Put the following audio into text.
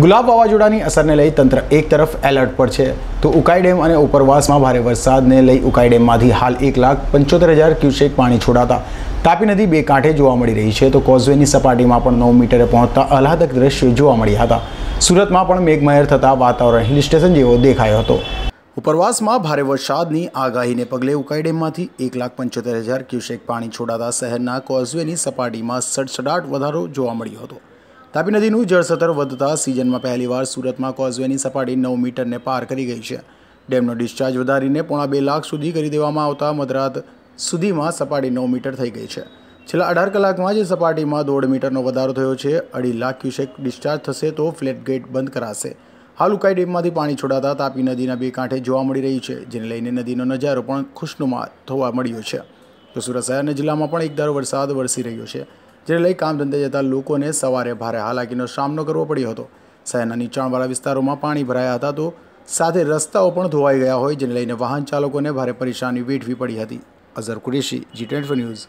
ગુલાબ વાવાઝોડાની અસરને લઈ તંત્ર એક તરફ એલર્ટ પર છે તો ઉકાઈ ડેમ અને ઉપરવાસમાં ભારે વરસાદને લઈ ઉકાઈ ડેમમાંથી હાલ એક લાખ પંચોતેર હજાર ક્યુસેક પાણી છોડાતા તાપી નદી બે કાંઠે જોવા મળી રહી છે તો કોઝવેની સપાટીમાં પણ નવ મીટરે પહોંચતા આહલાદક દ્રશ્યો જોવા મળ્યા હતા સુરતમાં પણ મેઘમહેર થતાં વાતાવરણ હિલ સ્ટેશન જેવો દેખાયો હતો ઉપરવાસમાં ભારે વરસાદની આગાહીને પગલે ઉકાઈ ડેમમાંથી એક લાખ પંચોતેર હજાર ક્યુસેક પાણી છોડાતા શહેરના કોઝવેની સપાટીમાં સડસડાટ વધારો જોવા મળ્યો હતો તાપી નદીનું જળસ્તર વધતા સિઝનમાં પહેલીવાર સુરતમાં કોઝવેની સપાટી નવ મીટરને પાર કરી ગઈ છે ડેમનો ડિસ્ચાર્જ વધારીને પોણા બે લાખ સુધી કરી દેવામાં આવતા મધરાત સુધીમાં સપાટી નવ મીટર થઈ ગઈ છે છેલ્લા અઢાર કલાકમાં જ સપાટીમાં દોઢ મીટરનો વધારો થયો છે અઢી લાખ ક્યુસેક ડિસ્ચાર્જ થશે તો ફ્લેટ ગેટ બંધ કરાશે હાલ ઉકાઈ ડેમમાંથી પાણી છોડાતા તાપી નદીના બે કાંઠે જોવા મળી રહી છે જેને લઈને નદીનો નજારો પણ ખુશનુમા થવા મળ્યો છે તો સુરત શહેર અને જિલ્લામાં પણ એકધારો વરસાદ વરસી રહ્યો છે જેને લઈ કામ ધંધે જતા લોકોને સવારે ભારે હાલાકીનો સામનો કરવો પડ્યો હતો શહેરના નીચાણવાળા વિસ્તારોમાં પાણી ભરાયા હતા તો સાથે રસ્તાઓ પણ ધોવાઈ ગયા હોય જેને લઈને વાહન ચાલકોને ભારે પરેશાની વેઠવી પડી હતી અઝર કુરેશી જી ટ્વેન્ટી ન્યૂઝ